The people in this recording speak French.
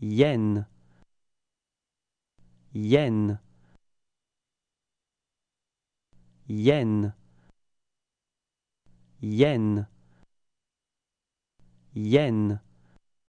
Yen. Yen. Yen. Yen. Yen.